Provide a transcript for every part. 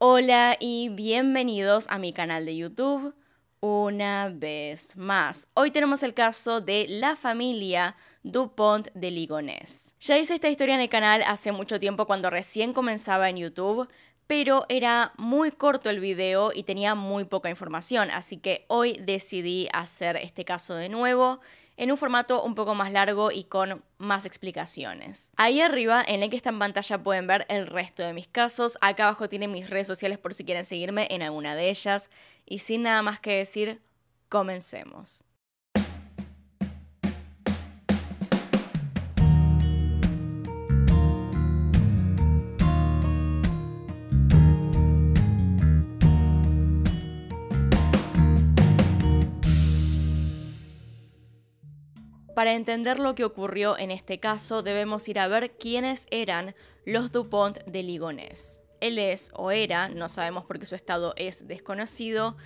Hola y bienvenidos a mi canal de YouTube una vez más. Hoy tenemos el caso de la familia Dupont de Ligonés. Ya hice esta historia en el canal hace mucho tiempo cuando recién comenzaba en YouTube, pero era muy corto el video y tenía muy poca información, así que hoy decidí hacer este caso de nuevo en un formato un poco más largo y con más explicaciones. Ahí arriba, en el que está en pantalla, pueden ver el resto de mis casos. Acá abajo tienen mis redes sociales por si quieren seguirme en alguna de ellas. Y sin nada más que decir, comencemos. para entender lo que ocurrió en este caso debemos ir a ver quiénes eran los Dupont de Ligonés. Él es o era, no sabemos porque su estado es desconocido,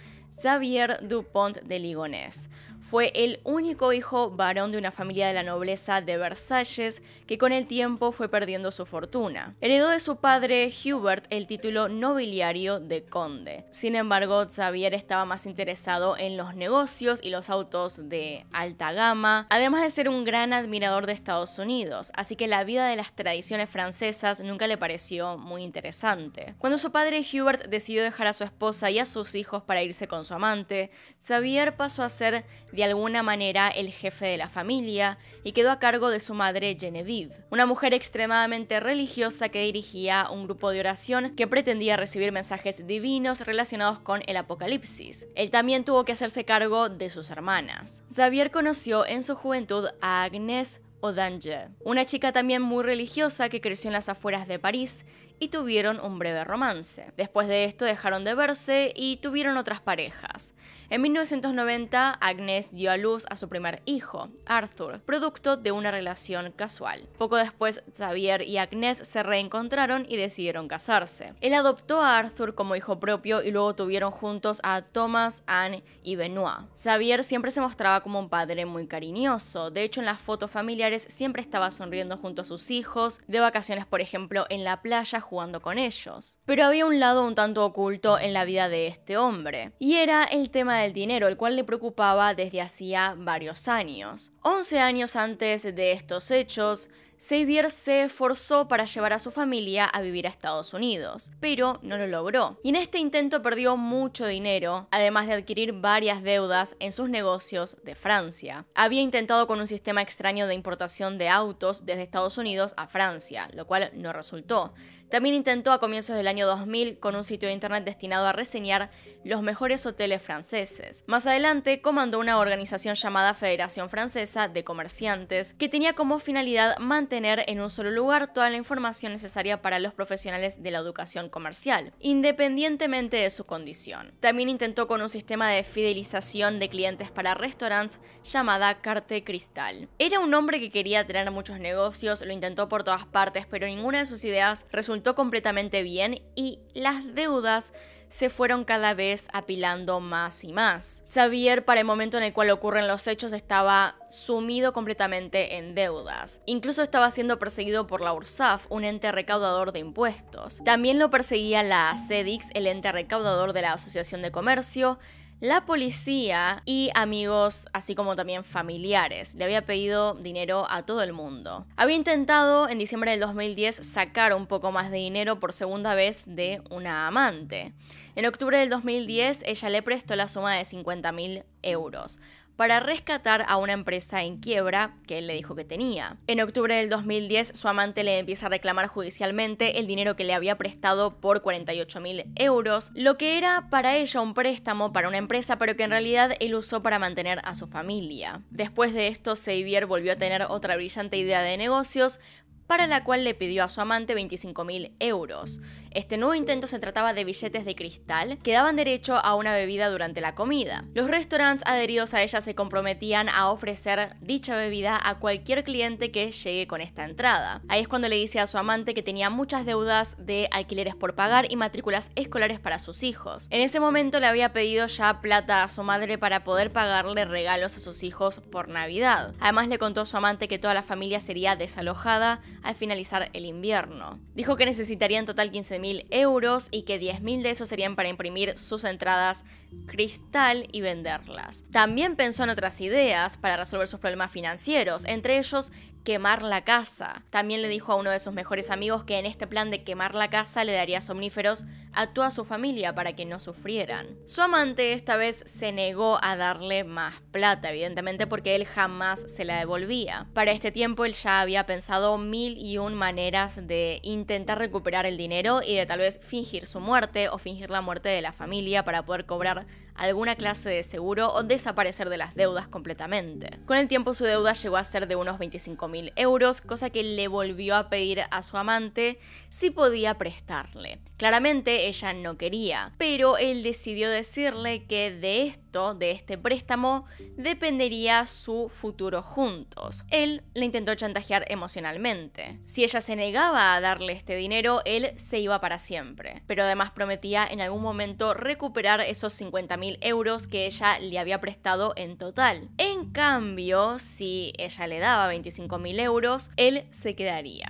Xavier Dupont de Ligonés, fue el único hijo varón de una familia de la nobleza de Versalles que con el tiempo fue perdiendo su fortuna. Heredó de su padre Hubert el título nobiliario de conde. Sin embargo, Xavier estaba más interesado en los negocios y los autos de alta gama, además de ser un gran admirador de Estados Unidos, así que la vida de las tradiciones francesas nunca le pareció muy interesante. Cuando su padre Hubert decidió dejar a su esposa y a sus hijos para irse con su amante, Xavier pasó a ser alguna manera el jefe de la familia y quedó a cargo de su madre Genevieve, una mujer extremadamente religiosa que dirigía un grupo de oración que pretendía recibir mensajes divinos relacionados con el apocalipsis. Él también tuvo que hacerse cargo de sus hermanas. Xavier conoció en su juventud a Agnès Odange, una chica también muy religiosa que creció en las afueras de París y tuvieron un breve romance. Después de esto dejaron de verse y tuvieron otras parejas. En 1990, Agnes dio a luz a su primer hijo, Arthur, producto de una relación casual. Poco después, Xavier y Agnes se reencontraron y decidieron casarse. Él adoptó a Arthur como hijo propio y luego tuvieron juntos a Thomas, Anne y Benoit. Xavier siempre se mostraba como un padre muy cariñoso. De hecho, en las fotos familiares siempre estaba sonriendo junto a sus hijos, de vacaciones, por ejemplo, en la playa jugando con ellos. Pero había un lado un tanto oculto en la vida de este hombre, y era el tema del dinero, el cual le preocupaba desde hacía varios años. 11 años antes de estos hechos, Xavier se esforzó para llevar a su familia a vivir a Estados Unidos, pero no lo logró. Y en este intento perdió mucho dinero, además de adquirir varias deudas en sus negocios de Francia. Había intentado con un sistema extraño de importación de autos desde Estados Unidos a Francia, lo cual no resultó. También intentó a comienzos del año 2000 con un sitio de internet destinado a reseñar los mejores hoteles franceses. Más adelante comandó una organización llamada Federación Francesa de Comerciantes, que tenía como finalidad mantener en un solo lugar toda la información necesaria para los profesionales de la educación comercial, independientemente de su condición. También intentó con un sistema de fidelización de clientes para restaurantes llamada Carte Cristal. Era un hombre que quería tener muchos negocios, lo intentó por todas partes, pero ninguna de sus ideas resultó completamente bien y las deudas se fueron cada vez apilando más y más. Xavier, para el momento en el cual ocurren los hechos, estaba sumido completamente en deudas. Incluso estaba siendo perseguido por la URSAF, un ente recaudador de impuestos. También lo perseguía la CEDIX, el ente recaudador de la Asociación de Comercio, la policía y amigos, así como también familiares. Le había pedido dinero a todo el mundo. Había intentado en diciembre del 2010 sacar un poco más de dinero por segunda vez de una amante. En octubre del 2010 ella le prestó la suma de 50.000 mil euros para rescatar a una empresa en quiebra que él le dijo que tenía. En octubre del 2010, su amante le empieza a reclamar judicialmente el dinero que le había prestado por 48.000 euros, lo que era para ella un préstamo para una empresa, pero que en realidad él usó para mantener a su familia. Después de esto, Xavier volvió a tener otra brillante idea de negocios, para la cual le pidió a su amante 25.000 euros. Este nuevo intento se trataba de billetes de cristal que daban derecho a una bebida durante la comida. Los restaurantes adheridos a ella se comprometían a ofrecer dicha bebida a cualquier cliente que llegue con esta entrada. Ahí es cuando le dice a su amante que tenía muchas deudas de alquileres por pagar y matrículas escolares para sus hijos. En ese momento le había pedido ya plata a su madre para poder pagarle regalos a sus hijos por Navidad. Además le contó a su amante que toda la familia sería desalojada al finalizar el invierno. Dijo que necesitaría en total 15 euros y que 10.000 de esos serían para imprimir sus entradas cristal y venderlas. También pensó en otras ideas para resolver sus problemas financieros, entre ellos quemar la casa. También le dijo a uno de sus mejores amigos que en este plan de quemar la casa le daría somníferos a toda su familia para que no sufrieran. Su amante esta vez se negó a darle más plata, evidentemente porque él jamás se la devolvía. Para este tiempo él ya había pensado mil y un maneras de intentar recuperar el dinero y de tal vez fingir su muerte o fingir la muerte de la familia para poder cobrar alguna clase de seguro o desaparecer de las deudas completamente. Con el tiempo su deuda llegó a ser de unos 25.000 euros, cosa que le volvió a pedir a su amante si podía prestarle. Claramente ella no quería, pero él decidió decirle que de esto, de este préstamo, dependería su futuro juntos. Él le intentó chantajear emocionalmente. Si ella se negaba a darle este dinero, él se iba para siempre, pero además prometía en algún momento recuperar esos 50.000 euros que ella le había prestado en total. En cambio, si ella le daba 25 euros, él se quedaría.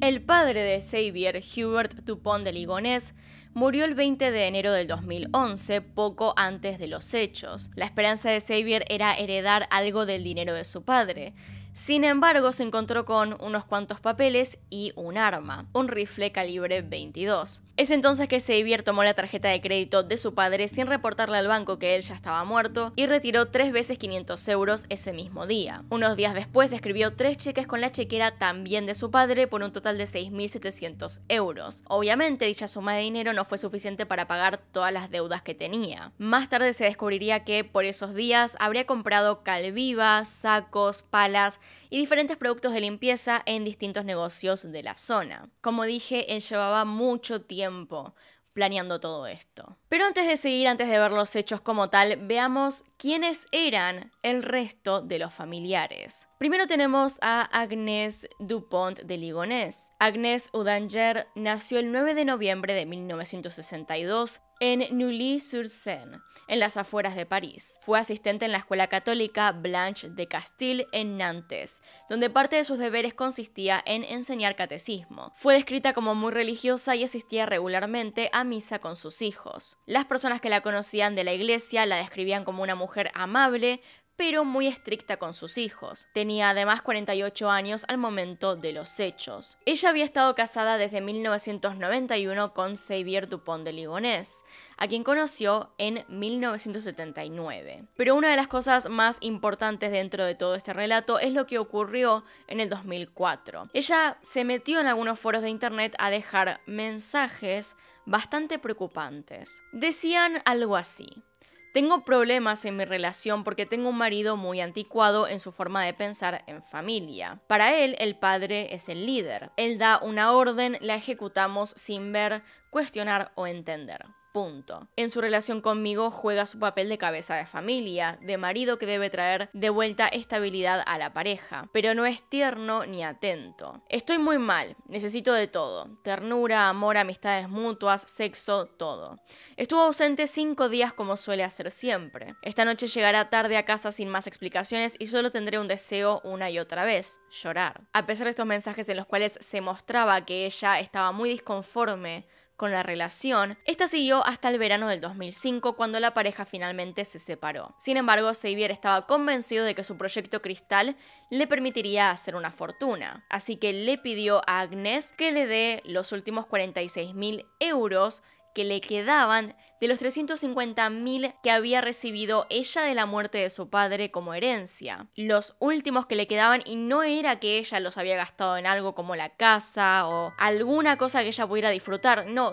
El padre de Xavier, Hubert Dupont de Ligonés, murió el 20 de enero del 2011, poco antes de los hechos. La esperanza de Xavier era heredar algo del dinero de su padre. Sin embargo, se encontró con unos cuantos papeles y un arma, un rifle calibre 22. Es entonces que Xavier tomó la tarjeta de crédito de su padre sin reportarle al banco que él ya estaba muerto y retiró tres veces 500 euros ese mismo día. Unos días después escribió tres cheques con la chequera también de su padre por un total de 6.700 euros. Obviamente dicha suma de dinero no fue suficiente para pagar todas las deudas que tenía. Más tarde se descubriría que por esos días habría comprado calvivas, sacos, palas y diferentes productos de limpieza en distintos negocios de la zona. Como dije, él llevaba mucho tiempo tiempo planeando todo esto? Pero antes de seguir, antes de ver los hechos como tal, veamos quiénes eran el resto de los familiares. Primero tenemos a Agnès Dupont de Ligonés. Agnès Udanger nació el 9 de noviembre de 1962 en Neuilly-sur-Seine, en las afueras de París. Fue asistente en la escuela católica Blanche de Castille en Nantes, donde parte de sus deberes consistía en enseñar catecismo. Fue descrita como muy religiosa y asistía regularmente a misa con sus hijos. Las personas que la conocían de la iglesia la describían como una mujer amable, pero muy estricta con sus hijos. Tenía además 48 años al momento de los hechos. Ella había estado casada desde 1991 con Xavier Dupont de Ligonés, a quien conoció en 1979. Pero una de las cosas más importantes dentro de todo este relato es lo que ocurrió en el 2004. Ella se metió en algunos foros de internet a dejar mensajes bastante preocupantes. Decían algo así. Tengo problemas en mi relación porque tengo un marido muy anticuado en su forma de pensar en familia. Para él, el padre es el líder. Él da una orden, la ejecutamos sin ver, cuestionar o entender. Punto. En su relación conmigo juega su papel de cabeza de familia, de marido que debe traer de vuelta estabilidad a la pareja, pero no es tierno ni atento. Estoy muy mal, necesito de todo, ternura, amor, amistades mutuas, sexo, todo. Estuvo ausente cinco días como suele hacer siempre. Esta noche llegará tarde a casa sin más explicaciones y solo tendré un deseo una y otra vez, llorar. A pesar de estos mensajes en los cuales se mostraba que ella estaba muy disconforme, con la relación, esta siguió hasta el verano del 2005 cuando la pareja finalmente se separó. Sin embargo, Xavier estaba convencido de que su proyecto Cristal le permitiría hacer una fortuna, así que le pidió a Agnes que le dé los últimos 46.000 mil euros que le quedaban de los 350.000 que había recibido ella de la muerte de su padre como herencia. Los últimos que le quedaban y no era que ella los había gastado en algo como la casa o alguna cosa que ella pudiera disfrutar, no,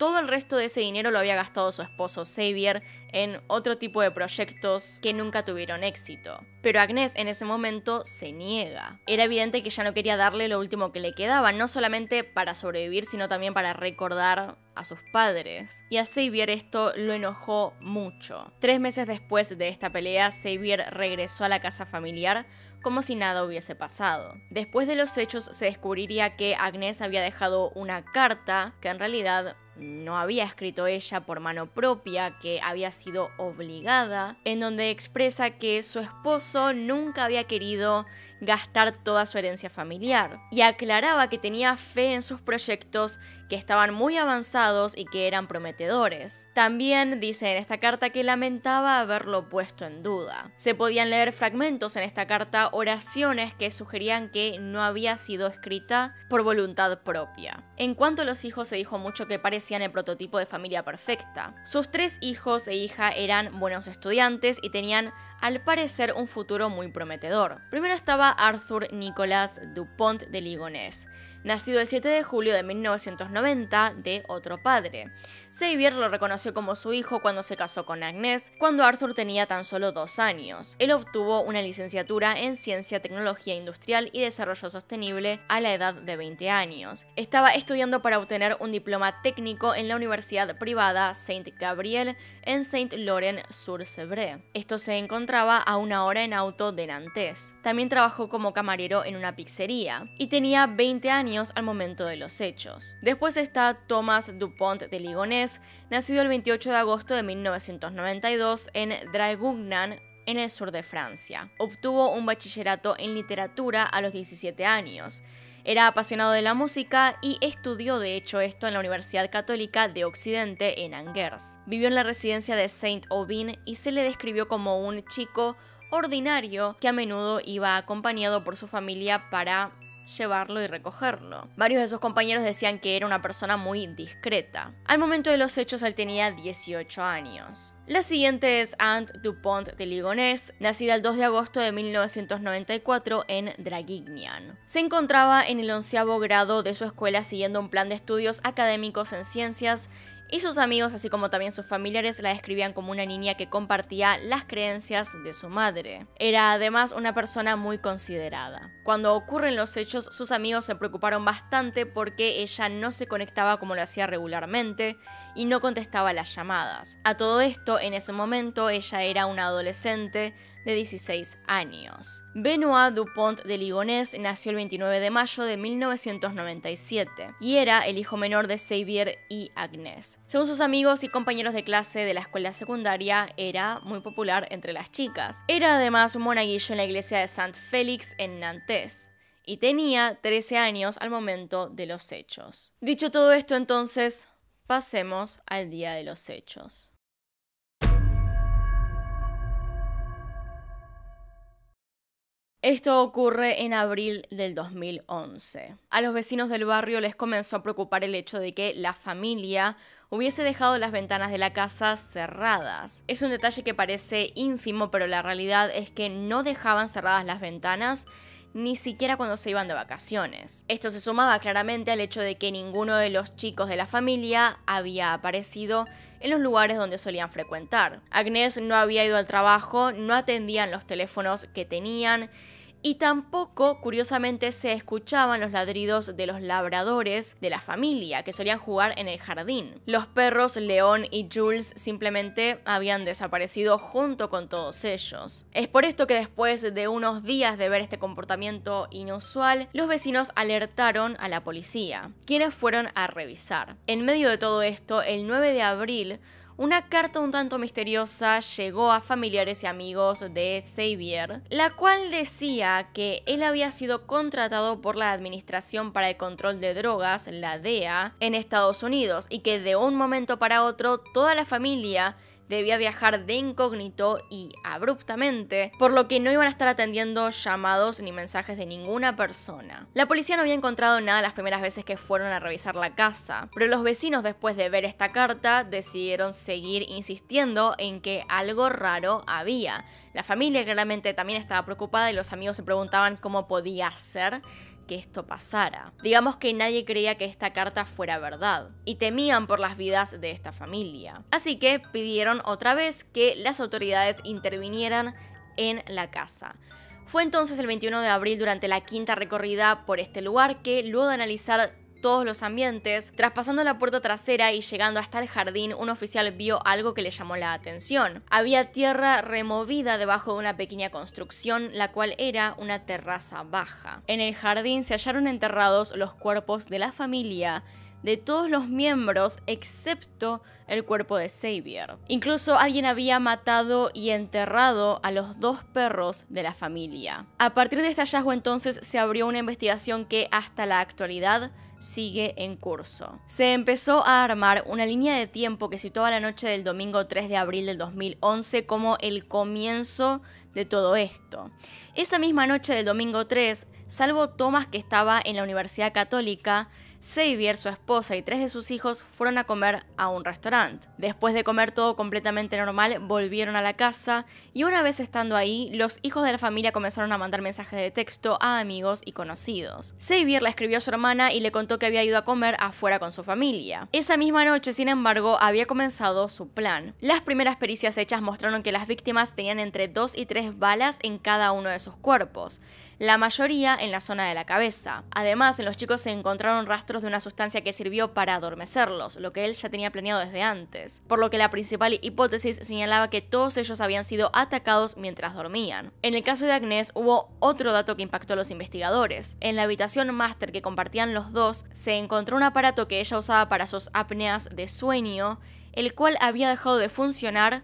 todo el resto de ese dinero lo había gastado su esposo Xavier en otro tipo de proyectos que nunca tuvieron éxito. Pero Agnes en ese momento se niega. Era evidente que ya no quería darle lo último que le quedaba, no solamente para sobrevivir, sino también para recordar a sus padres. Y a Xavier esto lo enojó mucho. Tres meses después de esta pelea, Xavier regresó a la casa familiar como si nada hubiese pasado. Después de los hechos se descubriría que Agnes había dejado una carta que en realidad no había escrito ella por mano propia, que había sido obligada, en donde expresa que su esposo nunca había querido gastar toda su herencia familiar. Y aclaraba que tenía fe en sus proyectos, que estaban muy avanzados y que eran prometedores. También dice en esta carta que lamentaba haberlo puesto en duda. Se podían leer fragmentos en esta carta, oraciones que sugerían que no había sido escrita por voluntad propia. En cuanto a los hijos, se dijo mucho que parecían el prototipo de familia perfecta. Sus tres hijos e hija eran buenos estudiantes y tenían al parecer un futuro muy prometedor. Primero estaba Arthur Nicolas Dupont de Ligonnès, nacido el 7 de julio de 1990 de otro padre. Xavier lo reconoció como su hijo cuando se casó con Agnes, cuando Arthur tenía tan solo dos años. Él obtuvo una licenciatura en Ciencia, Tecnología Industrial y Desarrollo Sostenible a la edad de 20 años. Estaba estudiando para obtener un diploma técnico en la Universidad Privada Saint Gabriel en Saint Laurent sur sevre Esto se encontraba a una hora en auto de Nantes. También trabajó como camarero en una pizzería y tenía 20 años al momento de los hechos. Después está Thomas Dupont de Ligonés, nacido el 28 de agosto de 1992 en Draguignan, en el sur de Francia. Obtuvo un bachillerato en literatura a los 17 años. Era apasionado de la música y estudió de hecho esto en la Universidad Católica de Occidente en Angers. Vivió en la residencia de Saint Aubin y se le describió como un chico ordinario que a menudo iba acompañado por su familia para llevarlo y recogerlo. Varios de sus compañeros decían que era una persona muy discreta. Al momento de los hechos, él tenía 18 años. La siguiente es Ant Dupont de Ligonés, nacida el 2 de agosto de 1994 en Draguignan. Se encontraba en el onceavo grado de su escuela siguiendo un plan de estudios académicos en ciencias y sus amigos, así como también sus familiares, la describían como una niña que compartía las creencias de su madre. Era además una persona muy considerada. Cuando ocurren los hechos, sus amigos se preocuparon bastante porque ella no se conectaba como lo hacía regularmente y no contestaba las llamadas. A todo esto, en ese momento, ella era una adolescente de 16 años. Benoit Dupont de Ligonés nació el 29 de mayo de 1997 y era el hijo menor de Xavier y Agnès. Según sus amigos y compañeros de clase de la escuela secundaria, era muy popular entre las chicas. Era además un monaguillo en la iglesia de Saint Félix en Nantes y tenía 13 años al momento de los hechos. Dicho todo esto entonces, pasemos al día de los hechos. Esto ocurre en abril del 2011. A los vecinos del barrio les comenzó a preocupar el hecho de que la familia hubiese dejado las ventanas de la casa cerradas. Es un detalle que parece ínfimo, pero la realidad es que no dejaban cerradas las ventanas ni siquiera cuando se iban de vacaciones. Esto se sumaba claramente al hecho de que ninguno de los chicos de la familia había aparecido en los lugares donde solían frecuentar. Agnes no había ido al trabajo, no atendían los teléfonos que tenían y tampoco, curiosamente, se escuchaban los ladridos de los labradores de la familia que solían jugar en el jardín. Los perros León y Jules simplemente habían desaparecido junto con todos ellos. Es por esto que después de unos días de ver este comportamiento inusual, los vecinos alertaron a la policía, quienes fueron a revisar. En medio de todo esto, el 9 de abril, una carta un tanto misteriosa llegó a familiares y amigos de Xavier, la cual decía que él había sido contratado por la Administración para el Control de Drogas, la DEA, en Estados Unidos y que de un momento para otro toda la familia debía viajar de incógnito y abruptamente, por lo que no iban a estar atendiendo llamados ni mensajes de ninguna persona. La policía no había encontrado nada las primeras veces que fueron a revisar la casa, pero los vecinos después de ver esta carta decidieron seguir insistiendo en que algo raro había. La familia claramente también estaba preocupada y los amigos se preguntaban cómo podía ser que esto pasara. Digamos que nadie creía que esta carta fuera verdad, y temían por las vidas de esta familia. Así que pidieron otra vez que las autoridades intervinieran en la casa. Fue entonces el 21 de abril durante la quinta recorrida por este lugar que, luego de analizar todos los ambientes. Traspasando la puerta trasera y llegando hasta el jardín, un oficial vio algo que le llamó la atención. Había tierra removida debajo de una pequeña construcción, la cual era una terraza baja. En el jardín se hallaron enterrados los cuerpos de la familia de todos los miembros excepto el cuerpo de Xavier. Incluso alguien había matado y enterrado a los dos perros de la familia. A partir de este hallazgo entonces se abrió una investigación que hasta la actualidad sigue en curso. Se empezó a armar una línea de tiempo que situaba la noche del domingo 3 de abril del 2011 como el comienzo de todo esto. Esa misma noche del domingo 3, salvo Tomás que estaba en la Universidad Católica, Xavier, su esposa y tres de sus hijos fueron a comer a un restaurante. Después de comer todo completamente normal, volvieron a la casa y una vez estando ahí, los hijos de la familia comenzaron a mandar mensajes de texto a amigos y conocidos. Xavier la escribió a su hermana y le contó que había ido a comer afuera con su familia. Esa misma noche, sin embargo, había comenzado su plan. Las primeras pericias hechas mostraron que las víctimas tenían entre dos y tres balas en cada uno de sus cuerpos la mayoría en la zona de la cabeza. Además, en los chicos se encontraron rastros de una sustancia que sirvió para adormecerlos, lo que él ya tenía planeado desde antes, por lo que la principal hipótesis señalaba que todos ellos habían sido atacados mientras dormían. En el caso de Agnes hubo otro dato que impactó a los investigadores. En la habitación máster que compartían los dos se encontró un aparato que ella usaba para sus apneas de sueño, el cual había dejado de funcionar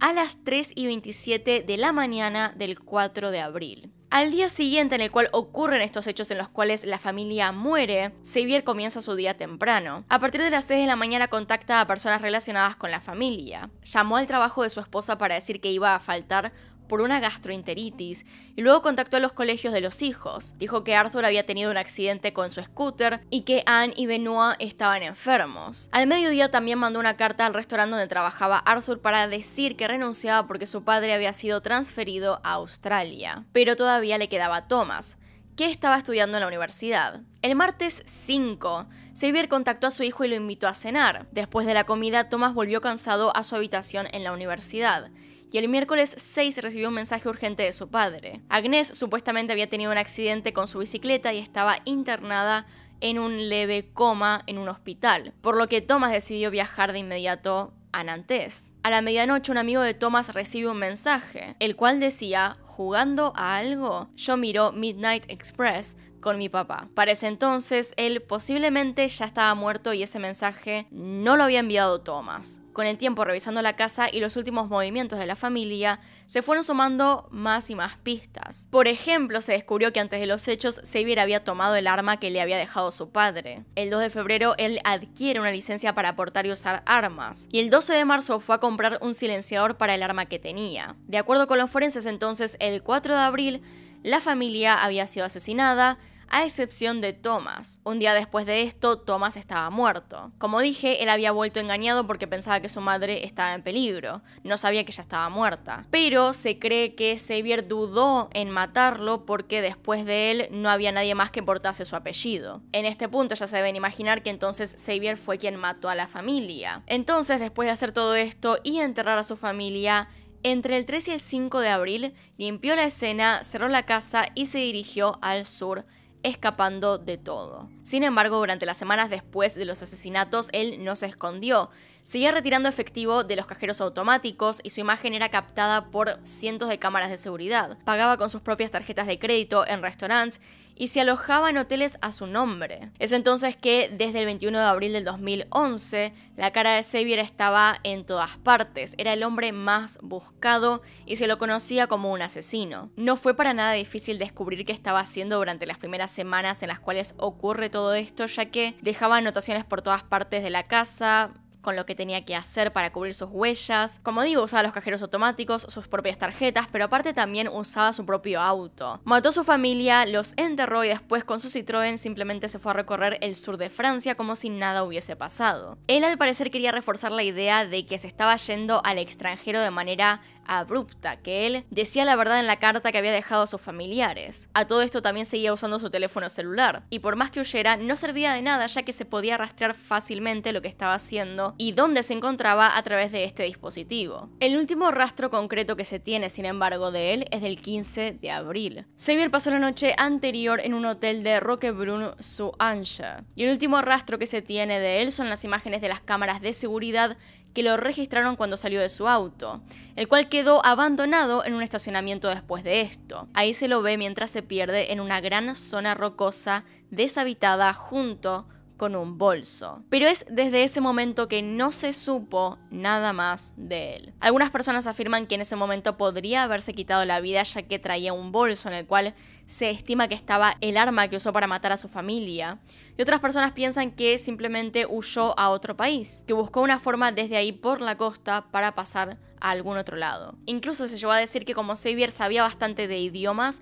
a las 3 y 27 de la mañana del 4 de abril. Al día siguiente en el cual ocurren estos hechos en los cuales la familia muere, Xavier comienza su día temprano. A partir de las 6 de la mañana contacta a personas relacionadas con la familia. Llamó al trabajo de su esposa para decir que iba a faltar por una gastroenteritis y luego contactó a los colegios de los hijos. Dijo que Arthur había tenido un accidente con su scooter y que Anne y Benoit estaban enfermos. Al mediodía también mandó una carta al restaurante donde trabajaba Arthur para decir que renunciaba porque su padre había sido transferido a Australia. Pero todavía le quedaba Thomas, que estaba estudiando en la universidad. El martes 5, Xavier contactó a su hijo y lo invitó a cenar. Después de la comida, Thomas volvió cansado a su habitación en la universidad y el miércoles 6 recibió un mensaje urgente de su padre. Agnes supuestamente había tenido un accidente con su bicicleta y estaba internada en un leve coma en un hospital, por lo que Thomas decidió viajar de inmediato a Nantes. A la medianoche un amigo de Thomas recibe un mensaje, el cual decía, jugando a algo, yo miró Midnight Express con mi papá. Para ese entonces, él posiblemente ya estaba muerto y ese mensaje no lo había enviado Thomas. Con el tiempo revisando la casa y los últimos movimientos de la familia, se fueron sumando más y más pistas. Por ejemplo, se descubrió que antes de los hechos, Xavier había tomado el arma que le había dejado su padre. El 2 de febrero, él adquiere una licencia para portar y usar armas, y el 12 de marzo fue a comprar un silenciador para el arma que tenía. De acuerdo con los forenses entonces, el 4 de abril, la familia había sido asesinada, a excepción de Thomas. Un día después de esto, Thomas estaba muerto. Como dije, él había vuelto engañado porque pensaba que su madre estaba en peligro, no sabía que ya estaba muerta. Pero se cree que Xavier dudó en matarlo porque después de él no había nadie más que portase su apellido. En este punto ya se deben imaginar que entonces Xavier fue quien mató a la familia. Entonces, después de hacer todo esto y enterrar a su familia, entre el 3 y el 5 de abril limpió la escena, cerró la casa y se dirigió al sur escapando de todo. Sin embargo, durante las semanas después de los asesinatos, él no se escondió, Seguía retirando efectivo de los cajeros automáticos y su imagen era captada por cientos de cámaras de seguridad. Pagaba con sus propias tarjetas de crédito en restaurantes y se alojaba en hoteles a su nombre. Es entonces que, desde el 21 de abril del 2011, la cara de Xavier estaba en todas partes. Era el hombre más buscado y se lo conocía como un asesino. No fue para nada difícil descubrir qué estaba haciendo durante las primeras semanas en las cuales ocurre todo esto, ya que dejaba anotaciones por todas partes de la casa, con lo que tenía que hacer para cubrir sus huellas. Como digo, usaba los cajeros automáticos, sus propias tarjetas, pero aparte también usaba su propio auto. Mató a su familia, los enterró y después con su Citroën simplemente se fue a recorrer el sur de Francia como si nada hubiese pasado. Él al parecer quería reforzar la idea de que se estaba yendo al extranjero de manera abrupta, que él decía la verdad en la carta que había dejado a sus familiares. A todo esto también seguía usando su teléfono celular, y por más que huyera, no servía de nada ya que se podía rastrear fácilmente lo que estaba haciendo y dónde se encontraba a través de este dispositivo. El último rastro concreto que se tiene, sin embargo, de él es del 15 de abril. Xavier pasó la noche anterior en un hotel de Roquebrune, su ancha y el último rastro que se tiene de él son las imágenes de las cámaras de seguridad que lo registraron cuando salió de su auto, el cual quedó abandonado en un estacionamiento después de esto. Ahí se lo ve mientras se pierde en una gran zona rocosa deshabitada junto con un bolso. Pero es desde ese momento que no se supo nada más de él. Algunas personas afirman que en ese momento podría haberse quitado la vida ya que traía un bolso en el cual se estima que estaba el arma que usó para matar a su familia. Y otras personas piensan que simplemente huyó a otro país, que buscó una forma desde ahí por la costa para pasar a algún otro lado. Incluso se llegó a decir que como Xavier sabía bastante de idiomas,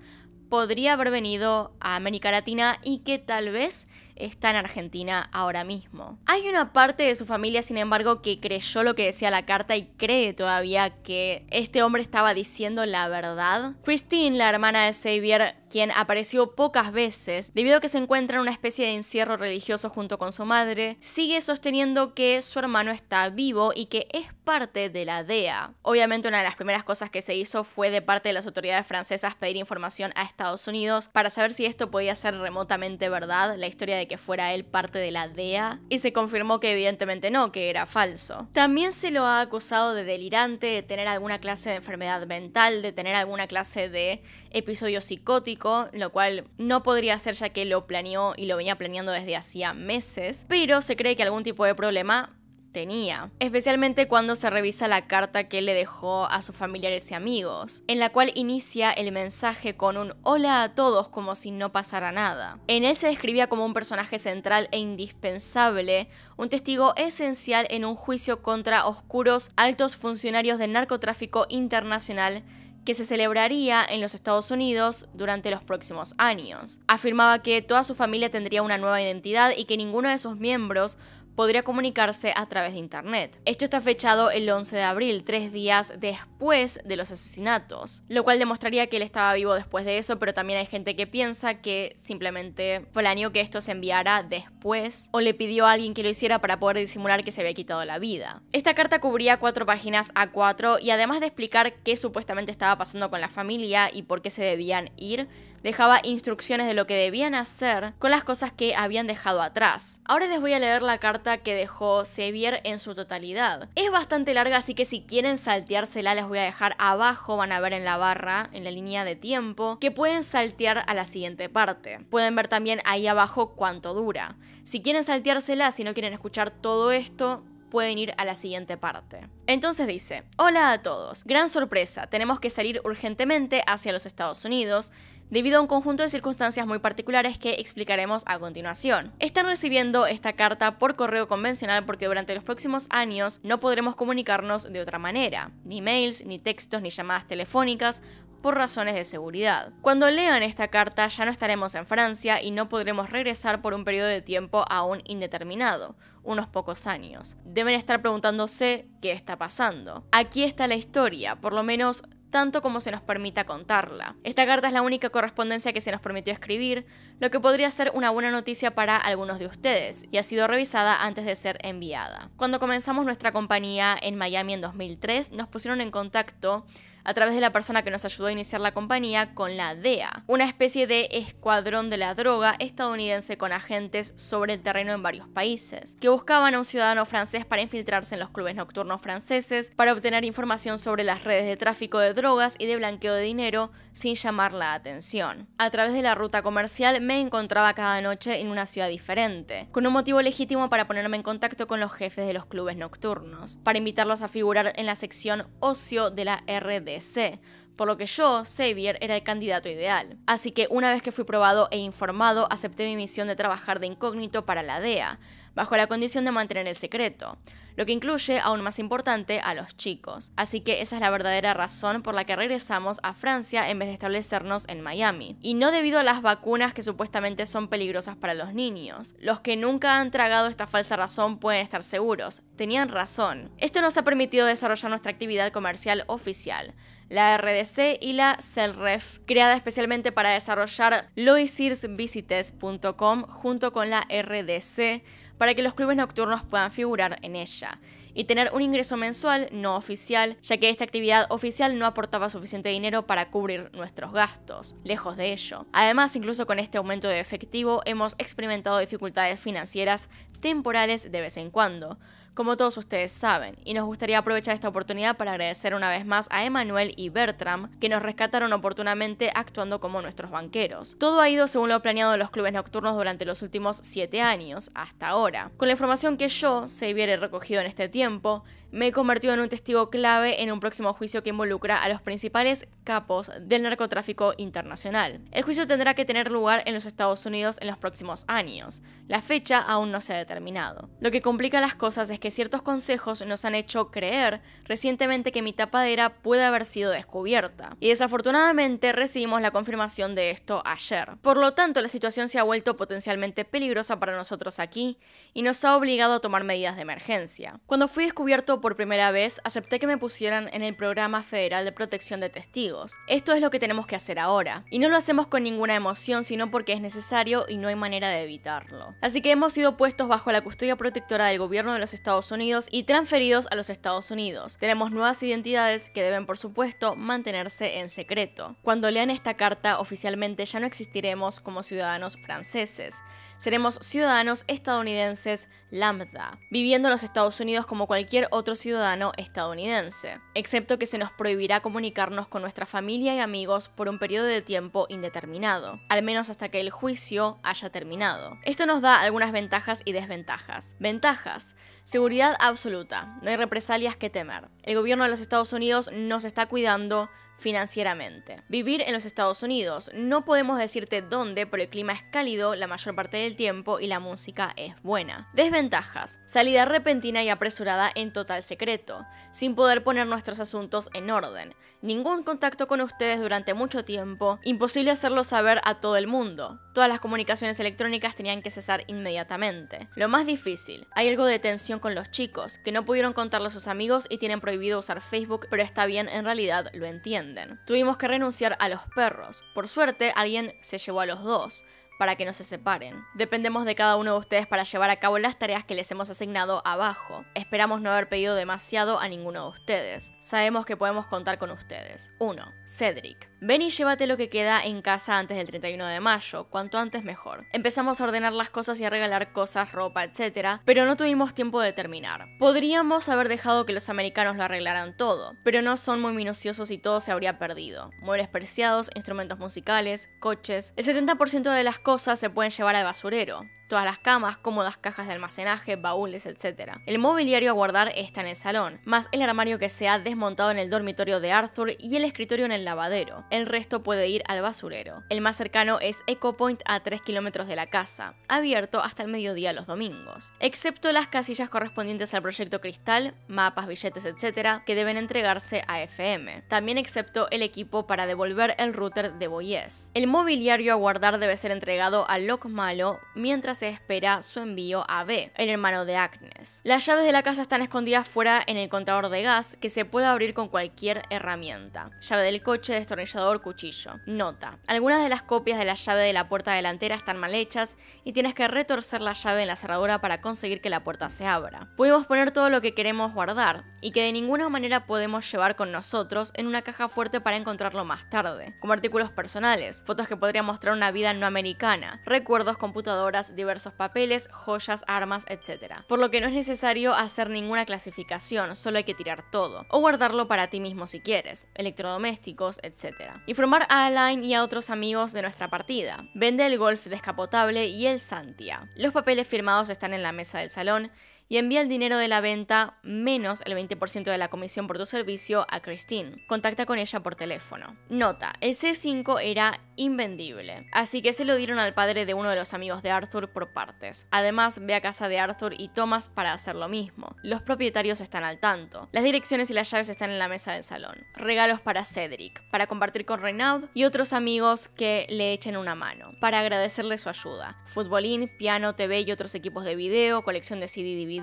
podría haber venido a América Latina y que tal vez está en Argentina ahora mismo. Hay una parte de su familia, sin embargo, que creyó lo que decía la carta y cree todavía que este hombre estaba diciendo la verdad. Christine, la hermana de Xavier, quien apareció pocas veces, debido a que se encuentra en una especie de encierro religioso junto con su madre, sigue sosteniendo que su hermano está vivo y que es parte de la DEA. Obviamente una de las primeras cosas que se hizo fue de parte de las autoridades francesas pedir información a Estados Unidos para saber si esto podía ser remotamente verdad, la historia de que fuera él parte de la DEA y se confirmó que evidentemente no, que era falso. También se lo ha acusado de delirante, de tener alguna clase de enfermedad mental, de tener alguna clase de episodio psicótico, lo cual no podría ser ya que lo planeó y lo venía planeando desde hacía meses, pero se cree que algún tipo de problema tenía, especialmente cuando se revisa la carta que le dejó a sus familiares y amigos, en la cual inicia el mensaje con un hola a todos como si no pasara nada. En él se describía como un personaje central e indispensable, un testigo esencial en un juicio contra oscuros altos funcionarios de narcotráfico internacional que se celebraría en los Estados Unidos durante los próximos años. Afirmaba que toda su familia tendría una nueva identidad y que ninguno de sus miembros podría comunicarse a través de Internet. Esto está fechado el 11 de abril, tres días después de los asesinatos, lo cual demostraría que él estaba vivo después de eso, pero también hay gente que piensa que simplemente planeó que esto se enviara después o le pidió a alguien que lo hiciera para poder disimular que se había quitado la vida. Esta carta cubría cuatro páginas a cuatro y además de explicar qué supuestamente estaba pasando con la familia y por qué se debían ir, dejaba instrucciones de lo que debían hacer con las cosas que habían dejado atrás. Ahora les voy a leer la carta que dejó Sevier en su totalidad. Es bastante larga, así que si quieren salteársela, les voy a dejar abajo, van a ver en la barra, en la línea de tiempo, que pueden saltear a la siguiente parte. Pueden ver también ahí abajo cuánto dura. Si quieren salteársela, si no quieren escuchar todo esto, pueden ir a la siguiente parte. Entonces dice, hola a todos, gran sorpresa, tenemos que salir urgentemente hacia los Estados Unidos, debido a un conjunto de circunstancias muy particulares que explicaremos a continuación. Están recibiendo esta carta por correo convencional porque durante los próximos años no podremos comunicarnos de otra manera, ni mails, ni textos, ni llamadas telefónicas, por razones de seguridad. Cuando lean esta carta ya no estaremos en Francia y no podremos regresar por un periodo de tiempo aún indeterminado, unos pocos años. Deben estar preguntándose qué está pasando. Aquí está la historia, por lo menos tanto como se nos permita contarla. Esta carta es la única correspondencia que se nos permitió escribir, lo que podría ser una buena noticia para algunos de ustedes, y ha sido revisada antes de ser enviada. Cuando comenzamos nuestra compañía en Miami en 2003, nos pusieron en contacto a través de la persona que nos ayudó a iniciar la compañía con la DEA, una especie de escuadrón de la droga estadounidense con agentes sobre el terreno en varios países, que buscaban a un ciudadano francés para infiltrarse en los clubes nocturnos franceses, para obtener información sobre las redes de tráfico de drogas y de blanqueo de dinero, sin llamar la atención. A través de la ruta comercial me encontraba cada noche en una ciudad diferente, con un motivo legítimo para ponerme en contacto con los jefes de los clubes nocturnos, para invitarlos a figurar en la sección ocio de la RDC, por lo que yo, Xavier, era el candidato ideal. Así que una vez que fui probado e informado, acepté mi misión de trabajar de incógnito para la DEA, bajo la condición de mantener el secreto, lo que incluye, aún más importante, a los chicos. Así que esa es la verdadera razón por la que regresamos a Francia en vez de establecernos en Miami. Y no debido a las vacunas que supuestamente son peligrosas para los niños. Los que nunca han tragado esta falsa razón pueden estar seguros, tenían razón. Esto nos ha permitido desarrollar nuestra actividad comercial oficial la RDC y la CELREF, creada especialmente para desarrollar loisirsvisites.com junto con la RDC para que los clubes nocturnos puedan figurar en ella y tener un ingreso mensual no oficial, ya que esta actividad oficial no aportaba suficiente dinero para cubrir nuestros gastos, lejos de ello. Además, incluso con este aumento de efectivo hemos experimentado dificultades financieras temporales de vez en cuando, como todos ustedes saben, y nos gustaría aprovechar esta oportunidad para agradecer una vez más a Emanuel y Bertram, que nos rescataron oportunamente actuando como nuestros banqueros. Todo ha ido según lo planeado de los clubes nocturnos durante los últimos 7 años, hasta ahora. Con la información que yo, se hubiera recogido en este tiempo, me he convertido en un testigo clave en un próximo juicio que involucra a los principales capos del narcotráfico internacional. El juicio tendrá que tener lugar en los Estados Unidos en los próximos años. La fecha aún no se ha determinado. Lo que complica las cosas es que ciertos consejos nos han hecho creer recientemente que mi tapadera puede haber sido descubierta. Y desafortunadamente recibimos la confirmación de esto ayer. Por lo tanto, la situación se ha vuelto potencialmente peligrosa para nosotros aquí y nos ha obligado a tomar medidas de emergencia. Cuando fui descubierto por primera vez, acepté que me pusieran en el Programa Federal de Protección de Testigos. Esto es lo que tenemos que hacer ahora. Y no lo hacemos con ninguna emoción, sino porque es necesario y no hay manera de evitarlo. Así que hemos sido puestos bajo la custodia protectora del gobierno de los Estados Unidos y transferidos a los Estados Unidos. Tenemos nuevas identidades que deben, por supuesto, mantenerse en secreto. Cuando lean esta carta, oficialmente ya no existiremos como ciudadanos franceses seremos ciudadanos estadounidenses lambda, viviendo en los Estados Unidos como cualquier otro ciudadano estadounidense, excepto que se nos prohibirá comunicarnos con nuestra familia y amigos por un periodo de tiempo indeterminado, al menos hasta que el juicio haya terminado. Esto nos da algunas ventajas y desventajas. Ventajas. Seguridad absoluta, no hay represalias que temer. El gobierno de los Estados Unidos nos está cuidando, financieramente. Vivir en los Estados Unidos. No podemos decirte dónde, pero el clima es cálido la mayor parte del tiempo y la música es buena. Desventajas. Salida repentina y apresurada en total secreto, sin poder poner nuestros asuntos en orden. Ningún contacto con ustedes durante mucho tiempo. Imposible hacerlo saber a todo el mundo. Todas las comunicaciones electrónicas tenían que cesar inmediatamente. Lo más difícil. Hay algo de tensión con los chicos, que no pudieron contarlo a sus amigos y tienen prohibido usar Facebook, pero está bien, en realidad lo entiendo. Tuvimos que renunciar a los perros. Por suerte, alguien se llevó a los dos para que no se separen. Dependemos de cada uno de ustedes para llevar a cabo las tareas que les hemos asignado abajo. Esperamos no haber pedido demasiado a ninguno de ustedes. Sabemos que podemos contar con ustedes. 1. Cedric. Ven y llévate lo que queda en casa antes del 31 de mayo, cuanto antes mejor. Empezamos a ordenar las cosas y a regalar cosas, ropa, etc., pero no tuvimos tiempo de terminar. Podríamos haber dejado que los americanos lo arreglaran todo, pero no son muy minuciosos y todo se habría perdido. Muebles preciados, instrumentos musicales, coches. El 70% de las cosas cosas se pueden llevar al basurero. Todas las camas, cómodas cajas de almacenaje, baúles, etc. El mobiliario a guardar está en el salón, más el armario que se ha desmontado en el dormitorio de Arthur y el escritorio en el lavadero. El resto puede ir al basurero. El más cercano es Echo Point a 3 kilómetros de la casa, abierto hasta el mediodía los domingos. Excepto las casillas correspondientes al proyecto Cristal, mapas, billetes, etc., que deben entregarse a FM. También excepto el equipo para devolver el router de Boyes. El mobiliario a guardar debe ser entregado a lock Malo mientras se espera su envío a B, el hermano de Agnes. Las llaves de la casa están escondidas fuera en el contador de gas que se puede abrir con cualquier herramienta. Llave del coche, destornillador, cuchillo. Nota. Algunas de las copias de la llave de la puerta delantera están mal hechas y tienes que retorcer la llave en la cerradura para conseguir que la puerta se abra. Podemos poner todo lo que queremos guardar y que de ninguna manera podemos llevar con nosotros en una caja fuerte para encontrarlo más tarde, como artículos personales, fotos que podría mostrar una vida no americana recuerdos, computadoras, diversos papeles, joyas, armas, etc. Por lo que no es necesario hacer ninguna clasificación, solo hay que tirar todo, o guardarlo para ti mismo si quieres, electrodomésticos, etc. Informar a Alain y a otros amigos de nuestra partida. Vende el golf descapotable y el Santia. Los papeles firmados están en la mesa del salón, y envía el dinero de la venta menos el 20% de la comisión por tu servicio a Christine. Contacta con ella por teléfono. Nota, el C5 era invendible, así que se lo dieron al padre de uno de los amigos de Arthur por partes. Además, ve a casa de Arthur y Thomas para hacer lo mismo. Los propietarios están al tanto. Las direcciones y las llaves están en la mesa del salón. Regalos para Cedric, para compartir con Reynald. y otros amigos que le echen una mano, para agradecerle su ayuda. Futbolín, piano, TV y otros equipos de video, colección de CD DVD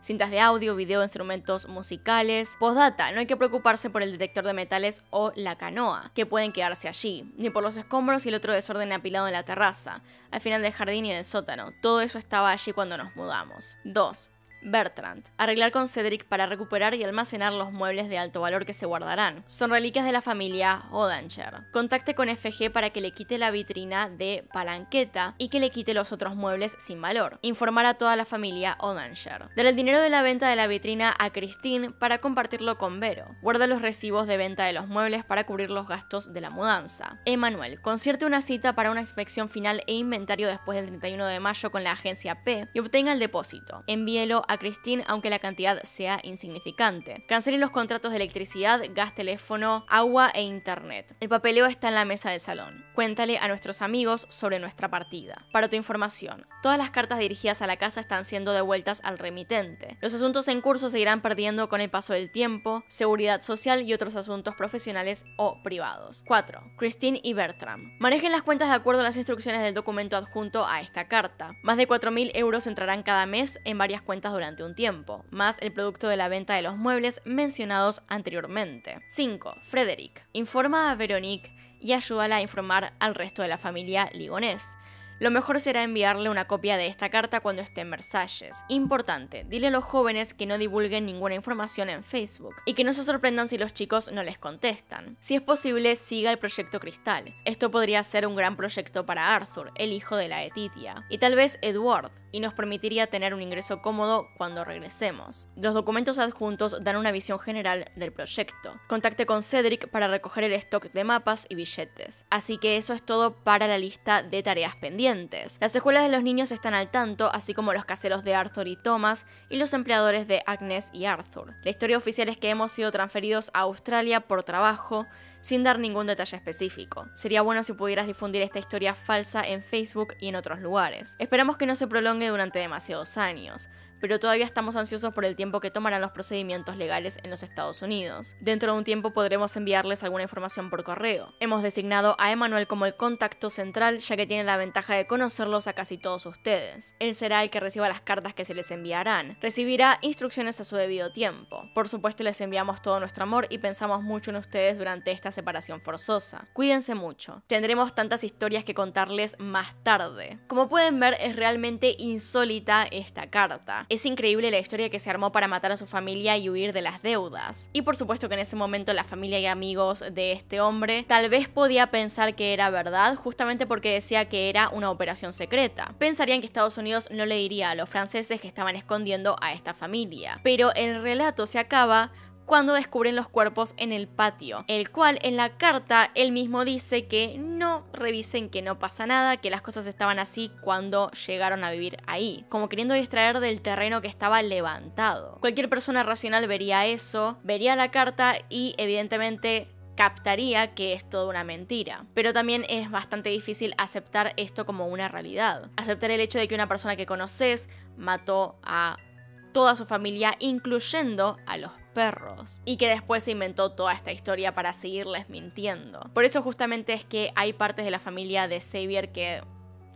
cintas de audio, video, instrumentos musicales. Postdata, no hay que preocuparse por el detector de metales o la canoa, que pueden quedarse allí, ni por los escombros y el otro desorden apilado en la terraza, al final del jardín y en el sótano. Todo eso estaba allí cuando nos mudamos. 2. Bertrand, arreglar con Cedric para recuperar y almacenar los muebles de alto valor que se guardarán. Son reliquias de la familia Odanger. Contacte con FG para que le quite la vitrina de Palanqueta y que le quite los otros muebles sin valor. Informar a toda la familia Odanger. Dar el dinero de la venta de la vitrina a Christine para compartirlo con Vero. Guarda los recibos de venta de los muebles para cubrir los gastos de la mudanza. Emanuel, concierte una cita para una inspección final e inventario después del 31 de mayo con la agencia P y obtenga el depósito. Envíelo a Christine aunque la cantidad sea insignificante. Cancelen los contratos de electricidad, gas, teléfono, agua e internet. El papeleo está en la mesa del salón. Cuéntale a nuestros amigos sobre nuestra partida. Para tu información, todas las cartas dirigidas a la casa están siendo devueltas al remitente. Los asuntos en curso seguirán perdiendo con el paso del tiempo, seguridad social y otros asuntos profesionales o privados. 4. Christine y Bertram. Manejen las cuentas de acuerdo a las instrucciones del documento adjunto a esta carta. Más de 4.000 euros entrarán cada mes en varias cuentas durante un tiempo, más el producto de la venta de los muebles mencionados anteriormente. 5. Frederick. Informa a Veronique y ayúdala a informar al resto de la familia ligonés. Lo mejor será enviarle una copia de esta carta cuando esté en Versalles. Importante, dile a los jóvenes que no divulguen ninguna información en Facebook y que no se sorprendan si los chicos no les contestan. Si es posible, siga el proyecto Cristal. Esto podría ser un gran proyecto para Arthur, el hijo de la Etitia, y tal vez Edward, y nos permitiría tener un ingreso cómodo cuando regresemos. Los documentos adjuntos dan una visión general del proyecto. Contacte con Cedric para recoger el stock de mapas y billetes. Así que eso es todo para la lista de tareas pendientes. Las escuelas de los niños están al tanto, así como los caseros de Arthur y Thomas y los empleadores de Agnes y Arthur. La historia oficial es que hemos sido transferidos a Australia por trabajo sin dar ningún detalle específico. Sería bueno si pudieras difundir esta historia falsa en Facebook y en otros lugares. Esperamos que no se prolongue durante demasiados años, pero todavía estamos ansiosos por el tiempo que tomarán los procedimientos legales en los Estados Unidos. Dentro de un tiempo podremos enviarles alguna información por correo. Hemos designado a Emanuel como el contacto central ya que tiene la ventaja de conocerlos a casi todos ustedes. Él será el que reciba las cartas que se les enviarán. Recibirá instrucciones a su debido tiempo. Por supuesto les enviamos todo nuestro amor y pensamos mucho en ustedes durante esta separación forzosa. Cuídense mucho. Tendremos tantas historias que contarles más tarde. Como pueden ver es realmente insólita esta carta. Es increíble la historia que se armó para matar a su familia y huir de las deudas. Y por supuesto que en ese momento la familia y amigos de este hombre tal vez podía pensar que era verdad justamente porque decía que era una operación secreta. Pensarían que Estados Unidos no le diría a los franceses que estaban escondiendo a esta familia. Pero el relato se acaba cuando descubren los cuerpos en el patio, el cual en la carta él mismo dice que no revisen que no pasa nada, que las cosas estaban así cuando llegaron a vivir ahí, como queriendo distraer del terreno que estaba levantado. Cualquier persona racional vería eso, vería la carta y evidentemente captaría que es toda una mentira. Pero también es bastante difícil aceptar esto como una realidad. Aceptar el hecho de que una persona que conoces mató a toda su familia, incluyendo a los perros, y que después se inventó toda esta historia para seguirles mintiendo. Por eso justamente es que hay partes de la familia de Xavier que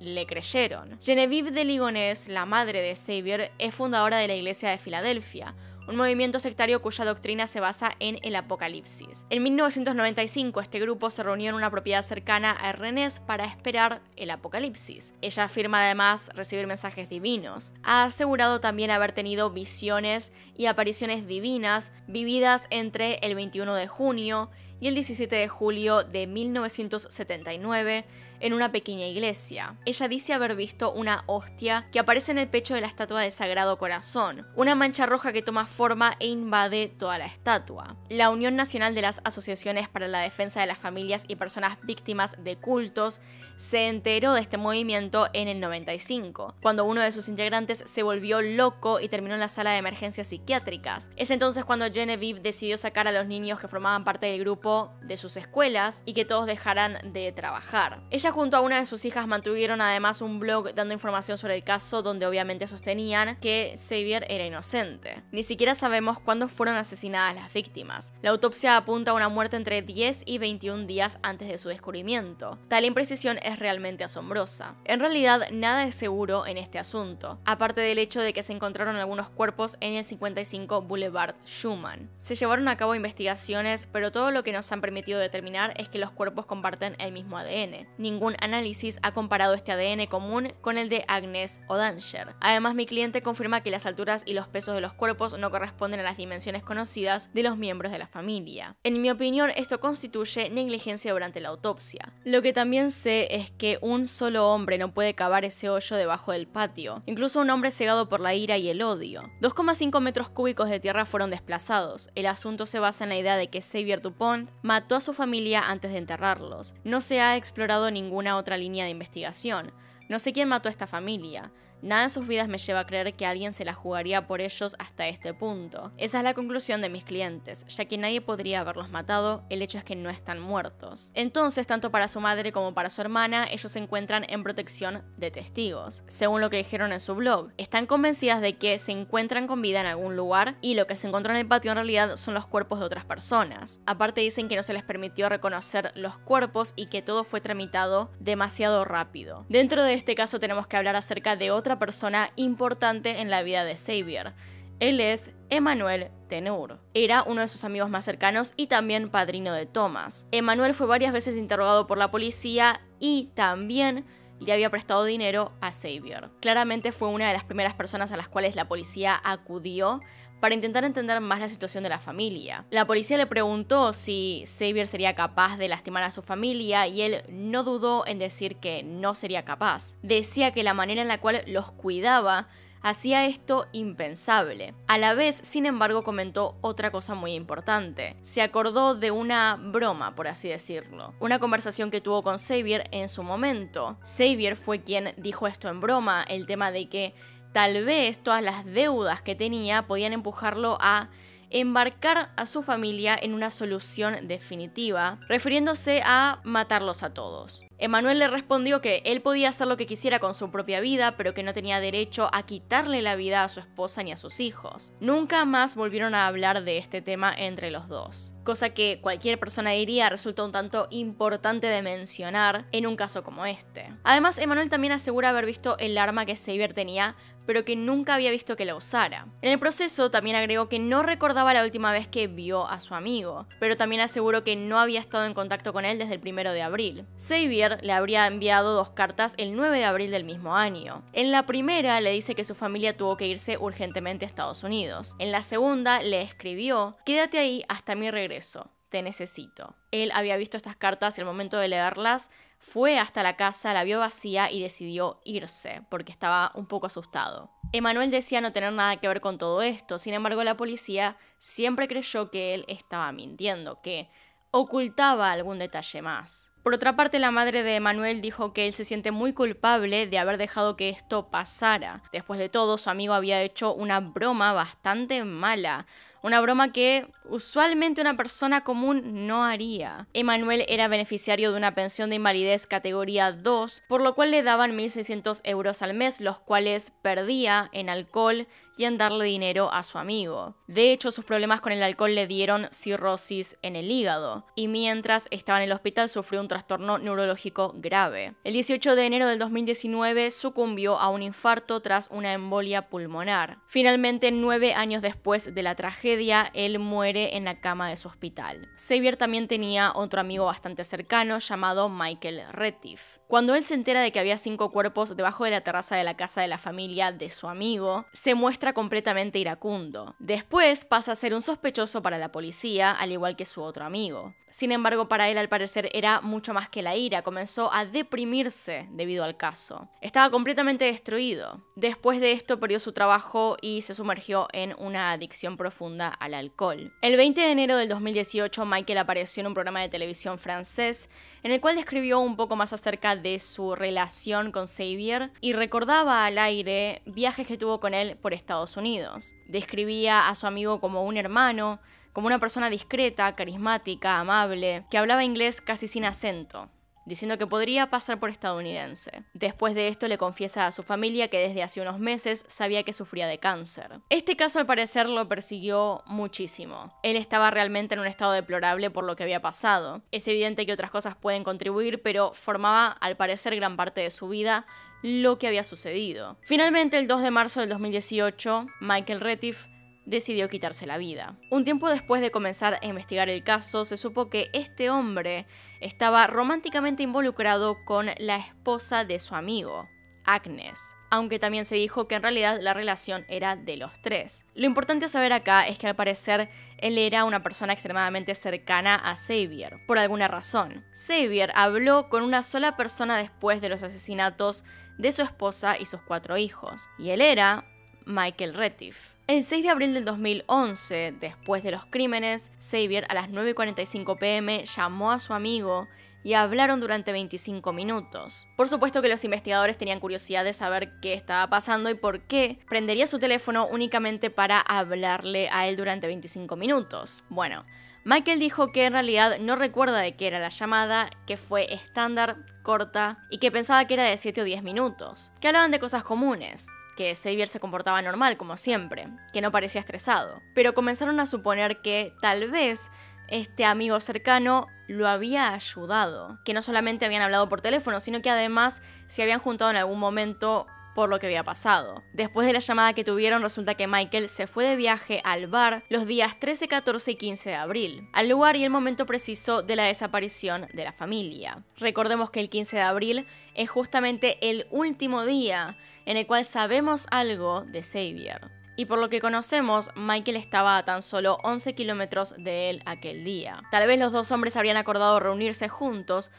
le creyeron. Genevieve de Ligonés, la madre de Xavier, es fundadora de la iglesia de Filadelfia, un movimiento sectario cuya doctrina se basa en el apocalipsis. En 1995 este grupo se reunió en una propiedad cercana a Rennes para esperar el apocalipsis. Ella afirma además recibir mensajes divinos. Ha asegurado también haber tenido visiones y apariciones divinas vividas entre el 21 de junio y el 17 de julio de 1979 en una pequeña iglesia. Ella dice haber visto una hostia que aparece en el pecho de la estatua del Sagrado Corazón, una mancha roja que toma forma e invade toda la estatua. La Unión Nacional de las Asociaciones para la Defensa de las Familias y Personas Víctimas de Cultos se enteró de este movimiento en el 95, cuando uno de sus integrantes se volvió loco y terminó en la sala de emergencias psiquiátricas. Es entonces cuando Genevieve decidió sacar a los niños que formaban parte del grupo de sus escuelas y que todos dejaran de trabajar. Ella junto a una de sus hijas mantuvieron además un blog dando información sobre el caso donde obviamente sostenían que Xavier era inocente. Ni siquiera sabemos cuándo fueron asesinadas las víctimas. La autopsia apunta a una muerte entre 10 y 21 días antes de su descubrimiento. Tal imprecisión es realmente asombrosa. En realidad, nada es seguro en este asunto, aparte del hecho de que se encontraron algunos cuerpos en el 55 Boulevard Schumann. Se llevaron a cabo investigaciones, pero todo lo que nos han permitido determinar es que los cuerpos comparten el mismo ADN ningún análisis ha comparado este ADN común con el de Agnes Odanger. Además, mi cliente confirma que las alturas y los pesos de los cuerpos no corresponden a las dimensiones conocidas de los miembros de la familia. En mi opinión, esto constituye negligencia durante la autopsia. Lo que también sé es que un solo hombre no puede cavar ese hoyo debajo del patio, incluso un hombre cegado por la ira y el odio. 2,5 metros cúbicos de tierra fueron desplazados. El asunto se basa en la idea de que Xavier Dupont mató a su familia antes de enterrarlos. No se ha explorado ningún ninguna otra línea de investigación. No sé quién mató a esta familia, Nada en sus vidas me lleva a creer que alguien se la jugaría por ellos hasta este punto. Esa es la conclusión de mis clientes, ya que nadie podría haberlos matado, el hecho es que no están muertos. Entonces, tanto para su madre como para su hermana, ellos se encuentran en protección de testigos, según lo que dijeron en su blog. Están convencidas de que se encuentran con vida en algún lugar y lo que se encontró en el patio en realidad son los cuerpos de otras personas. Aparte dicen que no se les permitió reconocer los cuerpos y que todo fue tramitado demasiado rápido. Dentro de este caso tenemos que hablar acerca de otra persona importante en la vida de Xavier. Él es Emmanuel Tenur. Era uno de sus amigos más cercanos y también padrino de Thomas. Emmanuel fue varias veces interrogado por la policía y también le había prestado dinero a Xavier. Claramente fue una de las primeras personas a las cuales la policía acudió para intentar entender más la situación de la familia. La policía le preguntó si Xavier sería capaz de lastimar a su familia y él no dudó en decir que no sería capaz. Decía que la manera en la cual los cuidaba hacía esto impensable. A la vez, sin embargo, comentó otra cosa muy importante. Se acordó de una broma, por así decirlo. Una conversación que tuvo con Xavier en su momento. Xavier fue quien dijo esto en broma, el tema de que Tal vez todas las deudas que tenía podían empujarlo a embarcar a su familia en una solución definitiva, refiriéndose a matarlos a todos. Emanuel le respondió que él podía hacer lo que quisiera con su propia vida, pero que no tenía derecho a quitarle la vida a su esposa ni a sus hijos. Nunca más volvieron a hablar de este tema entre los dos, cosa que cualquier persona diría resulta un tanto importante de mencionar en un caso como este. Además, Emanuel también asegura haber visto el arma que Xavier tenía pero que nunca había visto que la usara. En el proceso también agregó que no recordaba la última vez que vio a su amigo, pero también aseguró que no había estado en contacto con él desde el primero de abril. Xavier le habría enviado dos cartas el 9 de abril del mismo año. En la primera le dice que su familia tuvo que irse urgentemente a Estados Unidos. En la segunda le escribió, quédate ahí hasta mi regreso, te necesito. Él había visto estas cartas y al momento de leerlas fue hasta la casa, la vio vacía y decidió irse, porque estaba un poco asustado. Emanuel decía no tener nada que ver con todo esto, sin embargo la policía siempre creyó que él estaba mintiendo, que ocultaba algún detalle más. Por otra parte, la madre de Manuel dijo que él se siente muy culpable de haber dejado que esto pasara. Después de todo, su amigo había hecho una broma bastante mala. Una broma que usualmente una persona común no haría. Emanuel era beneficiario de una pensión de invalidez categoría 2, por lo cual le daban 1.600 euros al mes, los cuales perdía en alcohol, y en darle dinero a su amigo. De hecho, sus problemas con el alcohol le dieron cirrosis en el hígado, y mientras estaba en el hospital sufrió un trastorno neurológico grave. El 18 de enero del 2019 sucumbió a un infarto tras una embolia pulmonar. Finalmente, nueve años después de la tragedia, él muere en la cama de su hospital. Xavier también tenía otro amigo bastante cercano llamado Michael Retif. Cuando él se entera de que había cinco cuerpos debajo de la terraza de la casa de la familia de su amigo, se muestra completamente iracundo. Después pasa a ser un sospechoso para la policía, al igual que su otro amigo. Sin embargo, para él al parecer era mucho más que la ira, comenzó a deprimirse debido al caso. Estaba completamente destruido. Después de esto perdió su trabajo y se sumergió en una adicción profunda al alcohol. El 20 de enero del 2018, Michael apareció en un programa de televisión francés en el cual describió un poco más acerca de su relación con Xavier y recordaba al aire viajes que tuvo con él por Estados Unidos. Describía a su amigo como un hermano, como una persona discreta, carismática, amable, que hablaba inglés casi sin acento diciendo que podría pasar por estadounidense. Después de esto le confiesa a su familia que desde hace unos meses sabía que sufría de cáncer. Este caso al parecer lo persiguió muchísimo. Él estaba realmente en un estado deplorable por lo que había pasado. Es evidente que otras cosas pueden contribuir, pero formaba al parecer gran parte de su vida lo que había sucedido. Finalmente, el 2 de marzo del 2018, Michael Retif decidió quitarse la vida. Un tiempo después de comenzar a investigar el caso, se supo que este hombre estaba románticamente involucrado con la esposa de su amigo, Agnes aunque también se dijo que en realidad la relación era de los tres. Lo importante a saber acá es que al parecer él era una persona extremadamente cercana a Xavier, por alguna razón. Xavier habló con una sola persona después de los asesinatos de su esposa y sus cuatro hijos, y él era Michael Retif. El 6 de abril del 2011, después de los crímenes, Xavier a las 9.45 pm llamó a su amigo y hablaron durante 25 minutos. Por supuesto que los investigadores tenían curiosidad de saber qué estaba pasando y por qué prendería su teléfono únicamente para hablarle a él durante 25 minutos. Bueno, Michael dijo que en realidad no recuerda de qué era la llamada, que fue estándar, corta y que pensaba que era de 7 o 10 minutos, que hablaban de cosas comunes, que Xavier se comportaba normal, como siempre, que no parecía estresado. Pero comenzaron a suponer que tal vez este amigo cercano lo había ayudado, que no solamente habían hablado por teléfono, sino que además se habían juntado en algún momento por lo que había pasado. Después de la llamada que tuvieron, resulta que Michael se fue de viaje al bar los días 13, 14 y 15 de abril, al lugar y el momento preciso de la desaparición de la familia. Recordemos que el 15 de abril es justamente el último día en el cual sabemos algo de Xavier. Y por lo que conocemos, Michael estaba a tan solo 11 kilómetros de él aquel día. Tal vez los dos hombres habrían acordado reunirse juntos,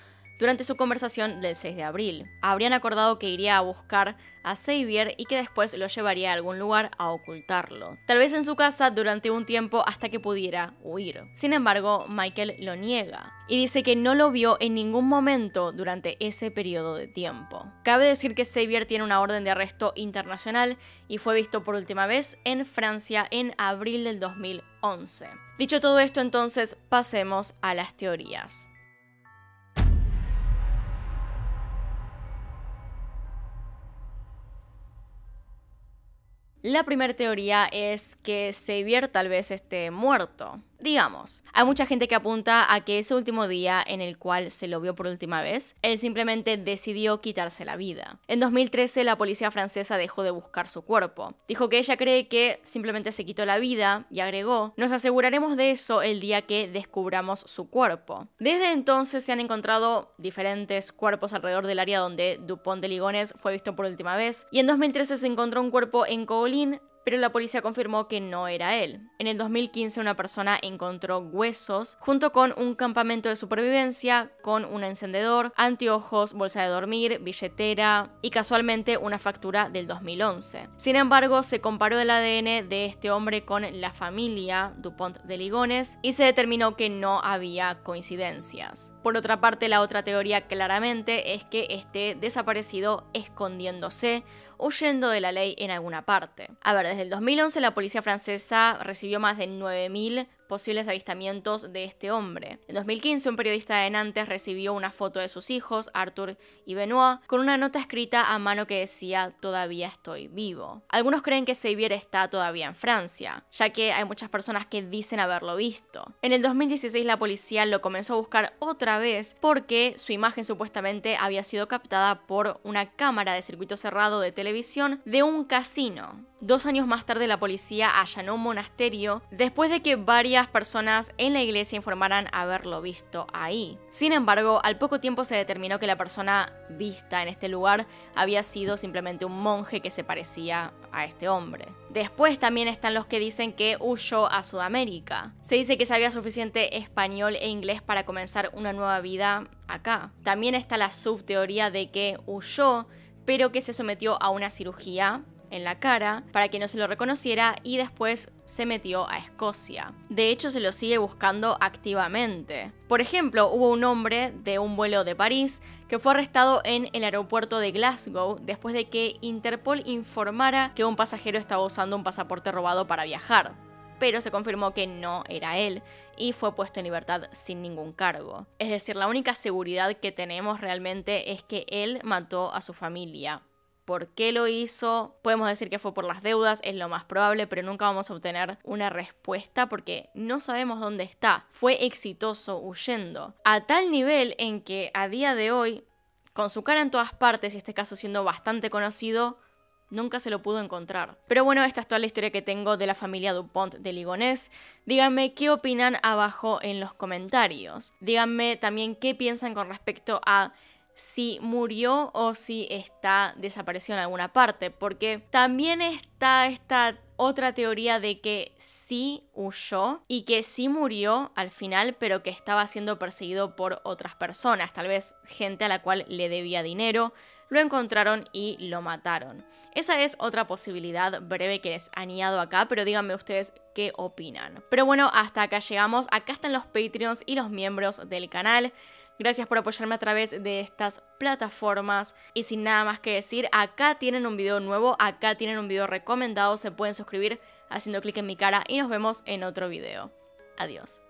durante su conversación del 6 de abril, habrían acordado que iría a buscar a Xavier y que después lo llevaría a algún lugar a ocultarlo. Tal vez en su casa durante un tiempo hasta que pudiera huir. Sin embargo, Michael lo niega y dice que no lo vio en ningún momento durante ese periodo de tiempo. Cabe decir que Xavier tiene una orden de arresto internacional y fue visto por última vez en Francia en abril del 2011. Dicho todo esto, entonces pasemos a las teorías. La primera teoría es que Xavier tal vez esté muerto. Digamos, hay mucha gente que apunta a que ese último día en el cual se lo vio por última vez, él simplemente decidió quitarse la vida. En 2013 la policía francesa dejó de buscar su cuerpo. Dijo que ella cree que simplemente se quitó la vida y agregó, nos aseguraremos de eso el día que descubramos su cuerpo. Desde entonces se han encontrado diferentes cuerpos alrededor del área donde Dupont de Ligones fue visto por última vez y en 2013 se encontró un cuerpo en Colín, pero la policía confirmó que no era él. En el 2015 una persona encontró huesos junto con un campamento de supervivencia con un encendedor, anteojos, bolsa de dormir, billetera y casualmente una factura del 2011. Sin embargo, se comparó el ADN de este hombre con la familia Dupont de Ligones y se determinó que no había coincidencias. Por otra parte, la otra teoría claramente es que esté desaparecido escondiéndose, huyendo de la ley en alguna parte. A ver, desde el 2011 la policía francesa recibió más de 9.000 posibles avistamientos de este hombre. En 2015, un periodista de Nantes recibió una foto de sus hijos, Arthur y Benoit, con una nota escrita a mano que decía todavía estoy vivo. Algunos creen que Xavier está todavía en Francia, ya que hay muchas personas que dicen haberlo visto. En el 2016 la policía lo comenzó a buscar otra vez porque su imagen supuestamente había sido captada por una cámara de circuito cerrado de televisión de un casino. Dos años más tarde la policía allanó un monasterio después de que varias personas en la iglesia informaran haberlo visto ahí. Sin embargo, al poco tiempo se determinó que la persona vista en este lugar había sido simplemente un monje que se parecía a este hombre. Después también están los que dicen que huyó a Sudamérica. Se dice que sabía suficiente español e inglés para comenzar una nueva vida acá. También está la subteoría de que huyó pero que se sometió a una cirugía en la cara para que no se lo reconociera y después se metió a Escocia. De hecho, se lo sigue buscando activamente. Por ejemplo, hubo un hombre de un vuelo de París que fue arrestado en el aeropuerto de Glasgow después de que Interpol informara que un pasajero estaba usando un pasaporte robado para viajar pero se confirmó que no era él y fue puesto en libertad sin ningún cargo. Es decir, la única seguridad que tenemos realmente es que él mató a su familia, por qué lo hizo. Podemos decir que fue por las deudas, es lo más probable, pero nunca vamos a obtener una respuesta porque no sabemos dónde está. Fue exitoso huyendo. A tal nivel en que a día de hoy, con su cara en todas partes y este caso siendo bastante conocido, nunca se lo pudo encontrar. Pero bueno, esta es toda la historia que tengo de la familia Dupont de Ligonés. Díganme qué opinan abajo en los comentarios. Díganme también qué piensan con respecto a si murió o si está desaparecido en alguna parte, porque también está esta otra teoría de que sí huyó y que sí murió al final, pero que estaba siendo perseguido por otras personas, tal vez gente a la cual le debía dinero, lo encontraron y lo mataron. Esa es otra posibilidad breve que les añado acá, pero díganme ustedes qué opinan. Pero bueno, hasta acá llegamos, acá están los Patreons y los miembros del canal. Gracias por apoyarme a través de estas plataformas. Y sin nada más que decir, acá tienen un video nuevo, acá tienen un video recomendado. Se pueden suscribir haciendo clic en mi cara y nos vemos en otro video. Adiós.